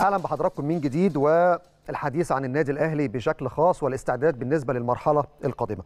اهلا بحضراتكم من جديد والحديث عن النادي الاهلي بشكل خاص والاستعداد بالنسبه للمرحله القادمه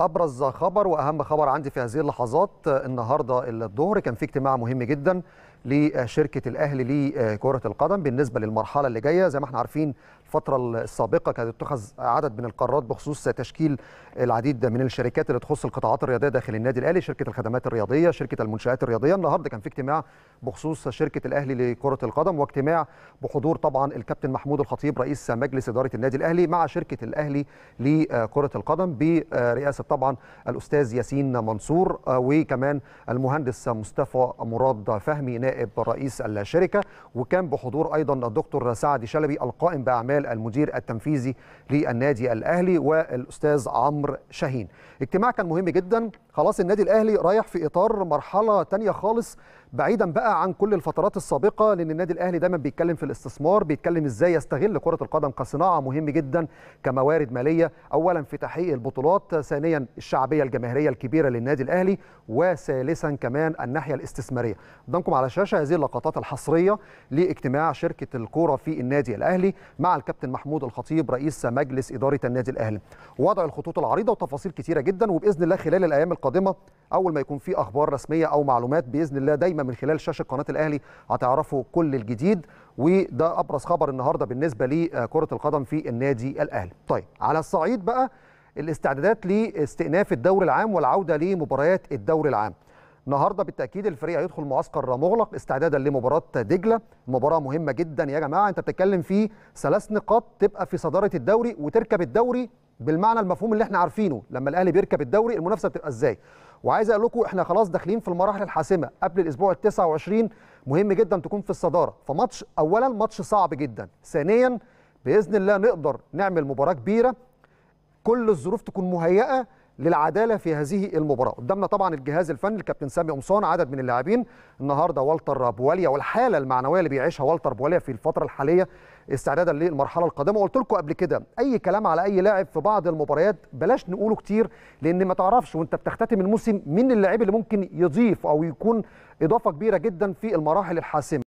ابرز خبر واهم خبر عندي في هذه اللحظات النهارده الظهر كان في اجتماع مهم جدا لشركه الاهلي لكره القدم بالنسبه للمرحله اللي جايه زي ما احنا عارفين الفتره السابقه كانت اتخذ عدد من القرارات بخصوص تشكيل العديد من الشركات اللي تخص القطاعات الرياضيه داخل النادي الاهلي شركه الخدمات الرياضيه شركه المنشات الرياضيه النهارده كان في اجتماع بخصوص شركه الاهلي لكره القدم واجتماع بحضور طبعا الكابتن محمود الخطيب رئيس مجلس اداره النادي الاهلي مع شركه الاهلي لكره القدم برئاسه طبعا الاستاذ ياسين منصور آه، وكمان المهندس مصطفى مراد فهمي نائب نائب رئيس الشركه وكان بحضور ايضا الدكتور سعد شلبي القائم باعمال المدير التنفيذي للنادي الاهلي والاستاذ عمرو شاهين اجتماع كان مهم جدا خلاص النادي الاهلي رايح في اطار مرحله تانية خالص بعيدا بقى عن كل الفترات السابقه لان النادي الاهلي دايما بيتكلم في الاستثمار بيتكلم ازاي يستغل كره القدم كصناعه مهم جدا كموارد ماليه اولا في تحقيق البطولات ثانيا الشعبيه الجماهيريه الكبيره للنادي الاهلي وثالثا كمان الناحيه الاستثماريه قدامكم على الشاشه هذه اللقطات الحصريه لاجتماع شركه الكوره في النادي الاهلي مع الكابتن محمود الخطيب رئيس مجلس اداره النادي الاهلي وضع الخطوط العريضه وتفاصيل كثيره جدا وباذن الله خلال الايام القادمه اول ما يكون في اخبار رسميه او معلومات باذن الله دايما من خلال شاشه قناه الاهلي هتعرفوا كل الجديد وده ابرز خبر النهارده بالنسبه لكره القدم في النادي الاهلي طيب على الصعيد بقى الاستعدادات لاستئناف الدوري العام والعوده لمباريات الدوري العام النهارده بالتاكيد الفريق هيدخل معسكر مغلق استعدادا لمباراه دجله مباراه مهمه جدا يا جماعه انت بتتكلم في ثلاث نقاط تبقى في صداره الدوري وتركب الدوري بالمعنى المفهوم اللي احنا عارفينه لما الاهلي بيركب الدوري المنافسه بتبقى ازاي وعايز اقول لكم احنا خلاص داخلين في المراحل الحاسمه قبل الاسبوع ال 29 مهم جدا تكون في الصداره فماتش اولا ماتش صعب جدا ثانيا باذن الله نقدر نعمل مباراه كبيره كل الظروف تكون مهيئه للعداله في هذه المباراه قدامنا طبعا الجهاز الفني الكابتن سامي قمصان عدد من اللاعبين النهارده والتر بواليا والحاله المعنويه اللي بيعيشها والتر بواليا في الفتره الحاليه استعدادا للمرحله القادمه وقلت لكم قبل كده اي كلام على اي لاعب في بعض المباريات بلاش نقوله كتير لان ما تعرفش وانت بتختتم الموسم مين اللاعب اللي ممكن يضيف او يكون اضافه كبيره جدا في المراحل الحاسمه